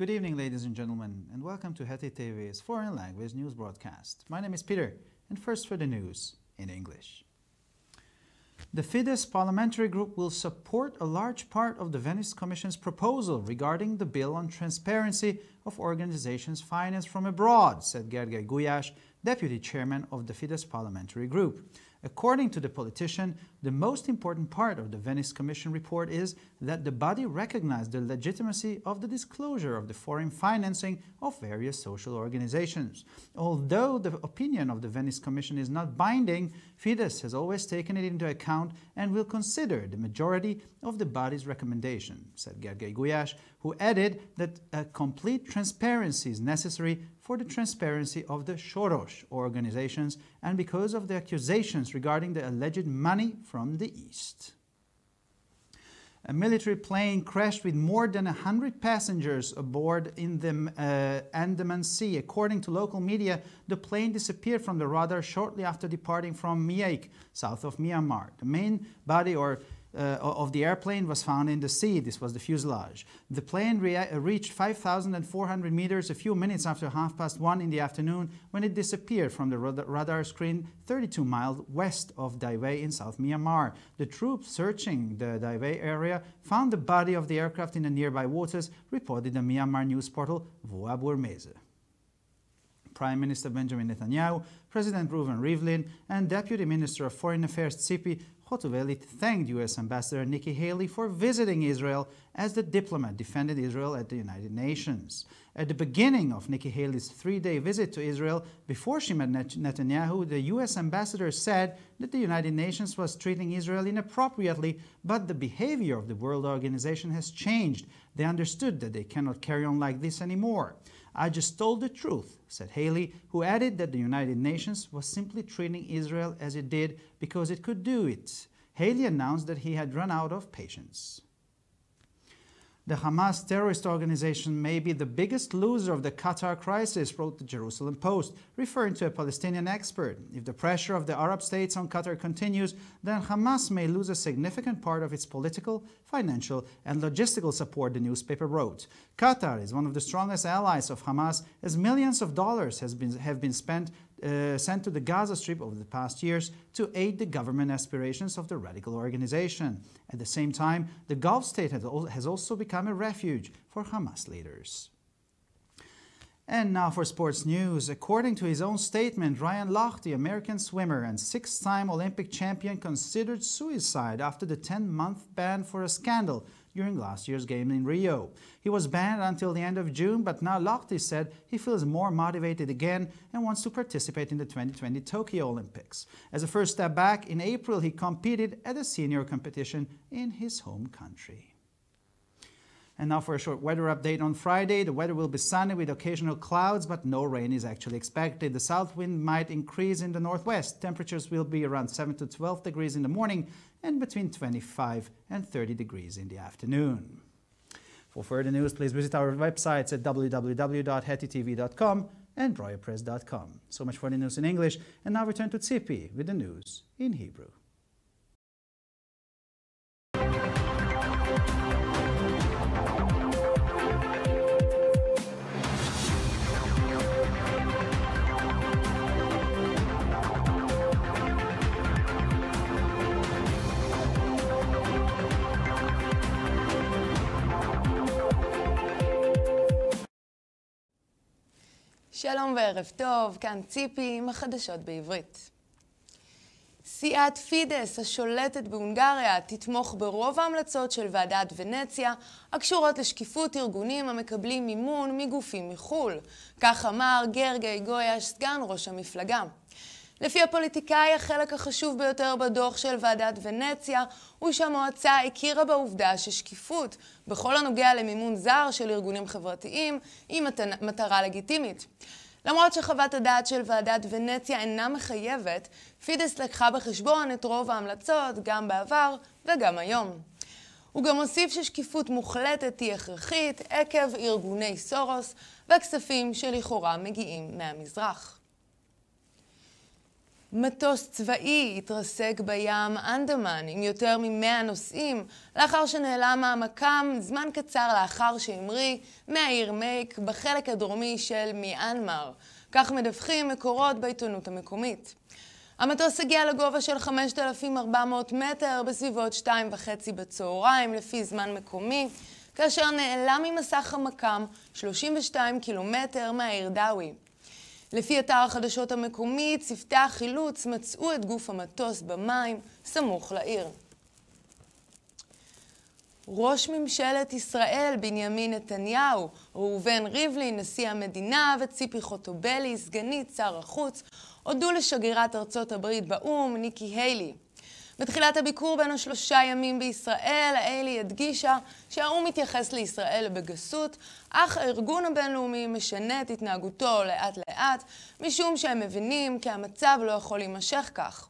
Good evening, ladies and gentlemen, and welcome to Heti TV's foreign language news broadcast. My name is Peter, and first for the news in English. The Fidesz parliamentary group will support a large part of the Venice Commission's proposal regarding the bill on transparency of organizations financed from abroad, said Gergely Gulyás, deputy chairman of the Fidesz parliamentary group. According to the politician, the most important part of the Venice Commission report is that the body recognized the legitimacy of the disclosure of the foreign financing of various social organizations. Although the opinion of the Venice Commission is not binding, Fidesz has always taken it into account and will consider the majority of the body's recommendation, said Gergely Guyash, who added that a complete transparency is necessary for the transparency of the Soros organizations and because of the accusations regarding the alleged money from the east. A military plane crashed with more than 100 passengers aboard in the uh, Andaman Sea. According to local media, the plane disappeared from the radar shortly after departing from Miak, south of Myanmar. The main body or uh, of the airplane was found in the sea. This was the fuselage. The plane uh, reached 5,400 meters a few minutes after half past one in the afternoon when it disappeared from the radar screen 32 miles west of Daiwei in South Myanmar. The troops searching the Daiwei area found the body of the aircraft in the nearby waters, reported the Myanmar news portal Voa Burmese. Prime Minister Benjamin Netanyahu, President Reuven Rivlin, and Deputy Minister of Foreign Affairs Tzipi Hotoveli thanked U.S. Ambassador Nikki Haley for visiting Israel as the diplomat defended Israel at the United Nations. At the beginning of Nikki Haley's three-day visit to Israel, before she met Net Netanyahu, the U.S. ambassador said that the United Nations was treating Israel inappropriately, but the behavior of the World Organization has changed. They understood that they cannot carry on like this anymore. I just told the truth, said Haley, who added that the United Nations was simply treating Israel as it did because it could do it. Haley announced that he had run out of patience. The Hamas terrorist organization may be the biggest loser of the Qatar crisis, wrote the Jerusalem Post, referring to a Palestinian expert. If the pressure of the Arab states on Qatar continues, then Hamas may lose a significant part of its political, financial, and logistical support, the newspaper wrote. Qatar is one of the strongest allies of Hamas, as millions of dollars has been, have been spent uh, sent to the Gaza Strip over the past years to aid the government aspirations of the radical organization. At the same time, the Gulf state has also become a refuge for Hamas leaders. And now for sports news. According to his own statement, Ryan Lochte, the American swimmer and six-time Olympic champion, considered suicide after the 10-month ban for a scandal during last year's game in Rio. He was banned until the end of June, but now Lochte said he feels more motivated again and wants to participate in the 2020 Tokyo Olympics. As a first step back, in April he competed at a senior competition in his home country. And now for a short weather update on Friday. The weather will be sunny with occasional clouds, but no rain is actually expected. The south wind might increase in the northwest. Temperatures will be around 7 to 12 degrees in the morning and between 25 and 30 degrees in the afternoon. For further news, please visit our websites at www.hettytv.com and briarpress.com. So much for the news in English, and now we turn to Tzipi with the news in Hebrew. שלום וערב טוב, כאן ציפי עם החדשות בעברית. סיעת פידס, השולטת בהונגריה, תתמוך ברוב ההמלצות של ועדת ונציה הקשורות לשקיפות ארגונים המקבלים מימון מגופים מחו"ל. כך אמר גרגי גויאש, סגן ראש המפלגה. לפי הפוליטיקאי, החלק החשוב ביותר בדוח של ועדת ונציה הוא שהמועצה הכירה בעובדה ששקיפות בכל הנוגע למימון זר של ארגונים חברתיים היא מטרה לגיטימית. למרות שחוות הדעת של ועדת ונציה אינה מחייבת, פידס לקחה בחשבון את רוב ההמלצות גם בעבר וגם היום. הוא גם הוסיף ששקיפות מוחלטת היא הכרחית עקב ארגוני סורוס וכספים שלכאורה מגיעים מהמזרח. מטוס צבאי התרסק בים אנדמן עם יותר מ-100 נוסעים, לאחר שנעלם מעמקם זמן קצר לאחר שהמריא מהעיר מייק בחלק הדרומי של מיאנמר. כך מדווחים מקורות בעיתונות המקומית. המטוס הגיע לגובה של 5,400 מטר בסביבות 2.5 בצהריים לפי זמן מקומי, כאשר נעלם ממסך המקם 32 קילומטר מהעיר דאווי. לפי אתר החדשות המקומי, צוותי החילוץ מצאו את גוף המטוס במים סמוך לעיר. ראש ממשלת ישראל בנימין נתניהו, ראובן ריבלין, נשיא המדינה, וציפי חוטובלי, סגנית שר החוץ, הודו לשגרירת ארצות הברית באו"ם, ניקי היילי. בתחילת הביקור בין השלושה ימים בישראל, איילי הדגישה שהאו"ם מתייחס לישראל בגסות, אך הארגון הבינלאומי משנה את התנהגותו לאט-לאט, משום שהם מבינים כי המצב לא יכול להימשך כך.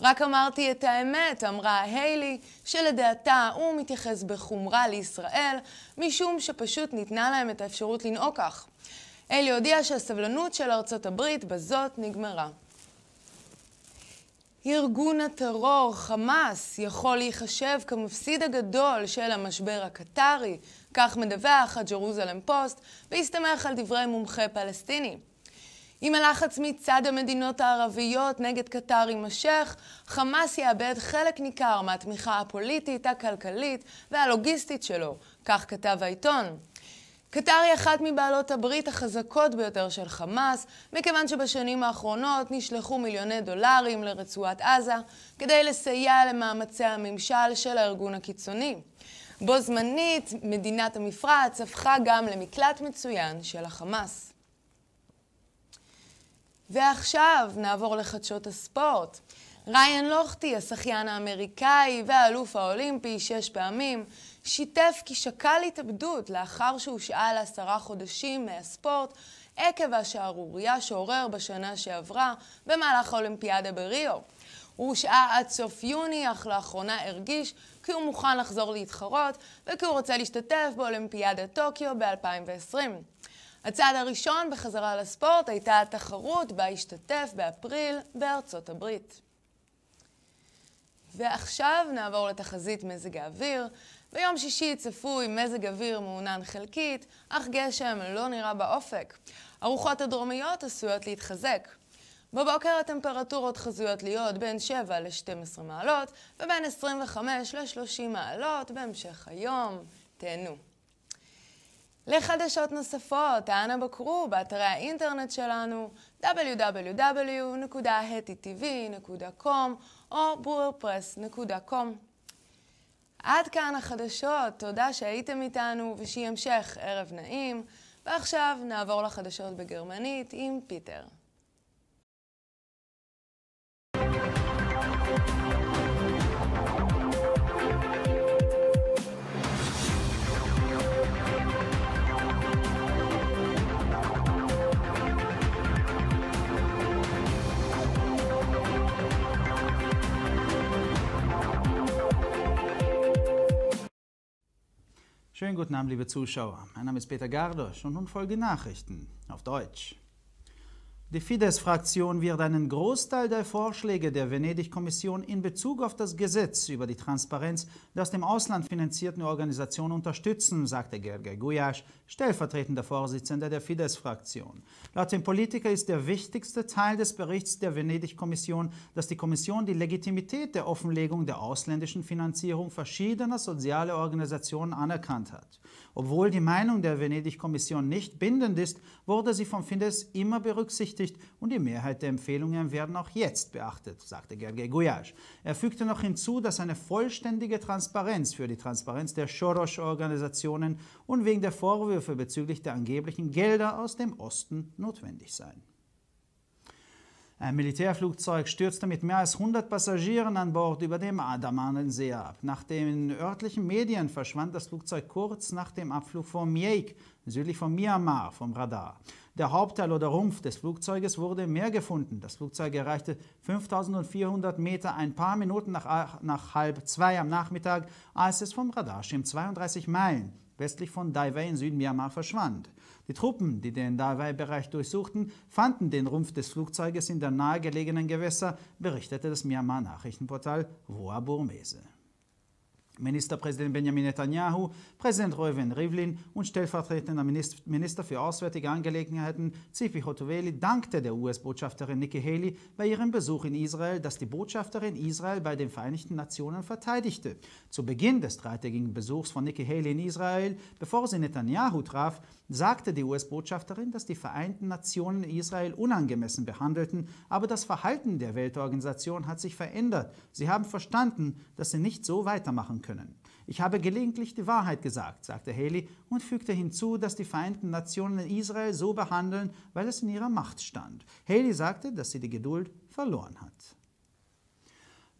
רק אמרתי את האמת, אמרה היילי, שלדעתה הוא מתייחס בחומרה לישראל, משום שפשוט ניתנה להם את האפשרות לנהוג כך. היילי הודיעה שהסבלנות של ארצות הברית בזאת נגמרה. ארגון הטרור חמאס יכול להיחשב כמפסיד הגדול של המשבר הקטרי, כך מדווח הג'רוזלם פוסט, והסתמך על דברי מומחה פלסטיני. אם הלחץ מצד המדינות הערביות נגד קטר יימשך, חמאס יאבד חלק ניכר מהתמיכה הפוליטית, הכלכלית והלוגיסטית שלו, כך כתב העיתון. קטר היא אחת מבעלות הברית החזקות ביותר של חמאס, מכיוון שבשנים האחרונות נשלחו מיליוני דולרים לרצועת עזה כדי לסייע למאמצי הממשל של הארגון הקיצוני. בו זמנית, מדינת המפרץ הפכה גם למקלט מצוין של החמאס. ועכשיו נעבור לחדשות הספורט. ריין לוכטי, השחיין האמריקאי והאלוף האולימפי שש פעמים, שיתף כי שקל התאבדות לאחר שהושעה לעשרה חודשים מהספורט עקב השערורייה שעורר בשנה שעברה במהלך האולימפיאדה בריו. הוא הושעה עד סוף יוני, אך לאחרונה הרגיש כי הוא מוכן לחזור להתחרות וכי הוא רוצה להשתתף באולימפיאדת טוקיו ב-2020. הצעד הראשון בחזרה לספורט הייתה התחרות בה השתתף באפריל בארצות הברית. ועכשיו נעבור לתחזית מזג האוויר. ביום שישי צפוי מזג אוויר מעונן חלקית, אך גשם לא נראה באופק. הרוחות הדרומיות עשויות להתחזק. בבוקר הטמפרטורות חזויות להיות בין 7 ל-12 מעלות ובין 25 ל-30 מעלות בהמשך היום. תהנו. לחדשות נוספות, אנא בקרו באתרי האינטרנט שלנו www.hattv.com או brewerpress.com. עד כאן החדשות, תודה שהייתם איתנו ושיהיה המשך ערב נעים. ועכשיו נעבור לחדשות בגרמנית עם פיטר. Schönen guten Abend, liebe Zuschauer. Mein Name ist Peter Gardosch und nun folgen Nachrichten auf Deutsch. Die Fidesz-Fraktion wird einen Großteil der Vorschläge der Venedig-Kommission in Bezug auf das Gesetz über die Transparenz der aus dem Ausland finanzierten Organisationen unterstützen, sagte Gergely Gujasch, stellvertretender Vorsitzender der Fidesz-Fraktion. Laut dem Politiker ist der wichtigste Teil des Berichts der Venedig-Kommission, dass die Kommission die Legitimität der Offenlegung der ausländischen Finanzierung verschiedener sozialer Organisationen anerkannt hat. Obwohl die Meinung der Venedig-Kommission nicht bindend ist, wurde sie vom Fidesz immer berücksichtigt berücksichtigt und die Mehrheit der Empfehlungen werden auch jetzt beachtet, sagte Gergely Guyash. Er fügte noch hinzu, dass eine vollständige Transparenz für die Transparenz der Soros-Organisationen und wegen der Vorwürfe bezüglich der angeblichen Gelder aus dem Osten notwendig seien. Ein Militärflugzeug stürzte mit mehr als 100 Passagieren an Bord über dem Adamanensee ab. Nach den örtlichen Medien verschwand das Flugzeug kurz nach dem Abflug von Mieik, südlich von Myanmar, vom Radar. Der Hauptteil oder Rumpf des Flugzeuges wurde im Meer gefunden. Das Flugzeug erreichte 5400 Meter ein paar Minuten nach, nach halb zwei am Nachmittag, als es vom Radarschirm 32 Meilen westlich von Daiwei in Südmyanmar verschwand. Die Truppen, die den Daiwei-Bereich durchsuchten, fanden den Rumpf des Flugzeuges in der nahegelegenen Gewässer, berichtete das Myanmar-Nachrichtenportal Voa Burmese. Ministerpräsident Benjamin Netanyahu, Präsident Reuven Rivlin und stellvertretender Minister für Auswärtige Angelegenheiten Zipi Hotoveli dankte der US-Botschafterin Nikki Haley bei ihrem Besuch in Israel, dass die Botschafterin Israel bei den Vereinigten Nationen verteidigte. Zu Beginn des dreitägigen Besuchs von Nikki Haley in Israel, bevor sie Netanyahu traf, sagte die US-Botschafterin, dass die Vereinten Nationen Israel unangemessen behandelten, aber das Verhalten der Weltorganisation hat sich verändert. Sie haben verstanden, dass sie nicht so weitermachen können. Ich habe gelegentlich die Wahrheit gesagt, sagte Haley und fügte hinzu, dass die Vereinten Nationen Israel so behandeln, weil es in ihrer Macht stand. Haley sagte, dass sie die Geduld verloren hat.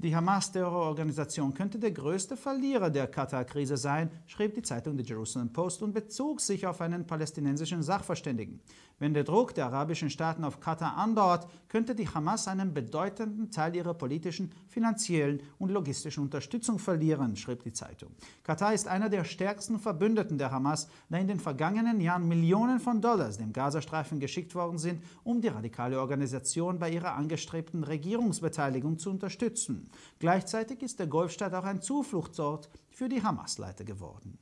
Die Hamas-Terrororganisation könnte der größte Verlierer der Katar-Krise sein, schrieb die Zeitung The Jerusalem Post und bezog sich auf einen palästinensischen Sachverständigen. Wenn der Druck der arabischen Staaten auf Katar andauert, könnte die Hamas einen bedeutenden Teil ihrer politischen, finanziellen und logistischen Unterstützung verlieren, schrieb die Zeitung. Katar ist einer der stärksten Verbündeten der Hamas, da in den vergangenen Jahren Millionen von Dollars dem Gazastreifen geschickt worden sind, um die radikale Organisation bei ihrer angestrebten Regierungsbeteiligung zu unterstützen. Gleichzeitig ist der Golfstaat auch ein Zufluchtsort für die Hamas-Leiter geworden.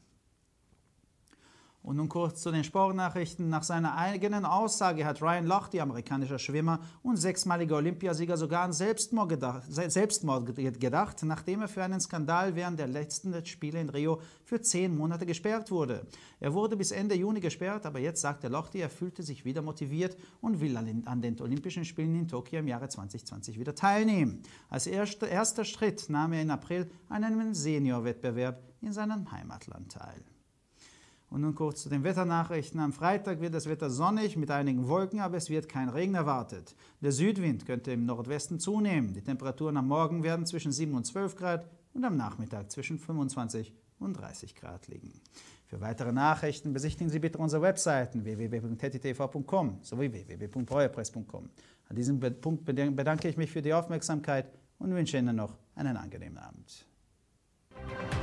Und nun kurz zu den Sportnachrichten. Nach seiner eigenen Aussage hat Ryan Lochte, amerikanischer Schwimmer und sechsmaliger Olympiasieger, sogar an Selbstmord gedacht, Selbstmord gedacht, nachdem er für einen Skandal während der letzten Spiele in Rio für zehn Monate gesperrt wurde. Er wurde bis Ende Juni gesperrt, aber jetzt sagte Lochte, er fühlte sich wieder motiviert und will an den Olympischen Spielen in Tokio im Jahre 2020 wieder teilnehmen. Als erster Schritt nahm er im April an einem Seniorwettbewerb in seinem Heimatland teil. Und nun kurz zu den Wetternachrichten. Am Freitag wird das Wetter sonnig mit einigen Wolken, aber es wird kein Regen erwartet. Der Südwind könnte im Nordwesten zunehmen. Die Temperaturen am Morgen werden zwischen 7 und 12 Grad und am Nachmittag zwischen 25 und 30 Grad liegen. Für weitere Nachrichten besichtigen Sie bitte unsere Webseiten www.tettitv.com sowie www.breuerpress.com. An diesem Punkt bedanke ich mich für die Aufmerksamkeit und wünsche Ihnen noch einen angenehmen Abend.